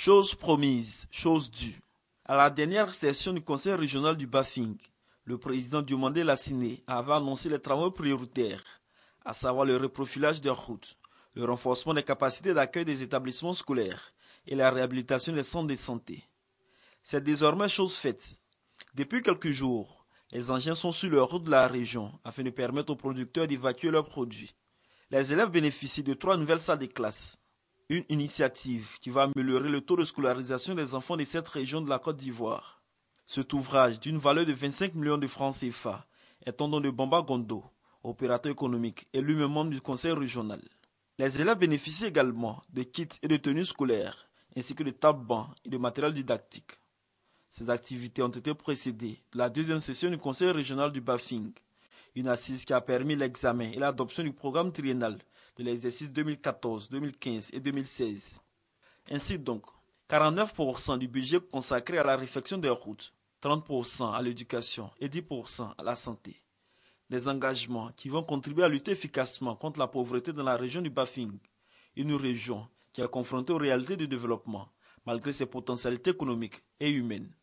Chose promise, chose due. À la dernière session du Conseil régional du Bafing, le président du mandat Lassiné avait annoncé les travaux prioritaires, à savoir le reprofilage des routes, le renforcement des capacités d'accueil des établissements scolaires et la réhabilitation des centres de santé. C'est désormais chose faite. Depuis quelques jours, les engins sont sur les routes de la région afin de permettre aux producteurs d'évacuer leurs produits. Les élèves bénéficient de trois nouvelles salles de classe une initiative qui va améliorer le taux de scolarisation des enfants de cette région de la Côte d'Ivoire. Cet ouvrage, d'une valeur de 25 millions de francs CFA, est en de Bamba Gondo, opérateur économique, et lui-même membre du conseil régional. Les élèves bénéficient également de kits et de tenues scolaires, ainsi que de tables bancs et de matériel didactique. Ces activités ont été précédées de la deuxième session du conseil régional du Bafing, une assise qui a permis l'examen et l'adoption du programme triennal de l'exercice 2014, 2015 et 2016. Ainsi donc, 49% du budget consacré à la réfection des routes, 30% à l'éducation et 10% à la santé. Des engagements qui vont contribuer à lutter efficacement contre la pauvreté dans la région du Bafing, une région qui est confrontée aux réalités du développement, malgré ses potentialités économiques et humaines.